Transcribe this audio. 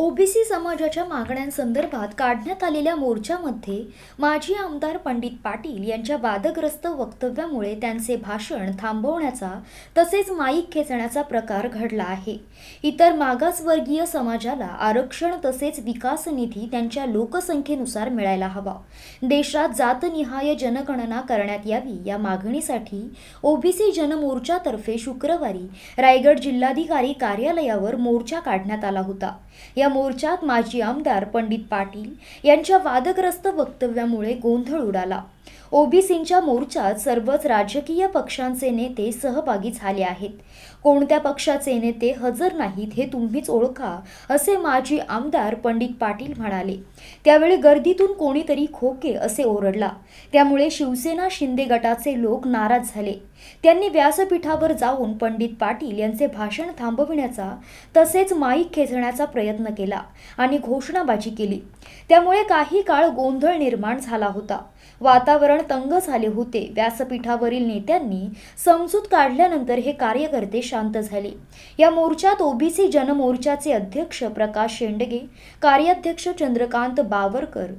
OBC समाजाच्या मागण्यांसंदर्भात काढण्यात आलेल्या मोर्चामध्ये माजी आमदार पंडित पाटील यांच्या वादग्रस्त वक्तव्यामुळे त्यांचे भाषण थांबवण्याचा तसेच माईक खेचण्याचा प्रकार घडला आहे इतर मागासवर्गीय समाजाला आरक्षण तसेच विकास निधी त्यांच्या लोकसंख्येनुसार मिळायला हवा देशात जातनिहाय जनगणना करण्यात यावी या मागणीसाठी ओबीसी जनमोर्चातर्फे शुक्रवारी रायगड जिल्हाधिकारी कार्यालयावर मोर्चा काढण्यात आला होता या या मोर्चात माजी आमदार पंडित पाटील यांच्या वादग्रस्त वक्तव्यामुळे गोंधळ उडाला ओबीसींच्या मोर्चात सर्वच राजकीय पक्षांचे नेते सहभागी झाले आहेत कोणत्या पक्षाचे नेते हजर नाहीत हे तुम्हीच ओळखा असे माजी आमदार पंडित पाटील म्हणाले त्यावेळी गर्दीतून कोणीतरी खोके असे ओरडला त्यामुळे शिवसेना शिंदे गटाचे लोक नाराज झाले त्यांनी व्यासपीठावर जाऊन पंडित पाटील यांचे भाषण थांबविण्याचा तसेच माईक खेचण्याचा प्रयत्न केला आणि घोषणाबाजी केली त्यामुळे काही काळ गोंधळ निर्माण झाला होता वातावरण तंग झाले होते व्यासपीठावरील नेत्यांनी समजूत काढल्यानंतर हे कार्यकर्ते शांत झाले या मोर्चात ओबीसी जनमोर्चाचे अध्यक्ष प्रकाश शेंडगे कार्याध्यक्ष चंद्रकांत बावरकर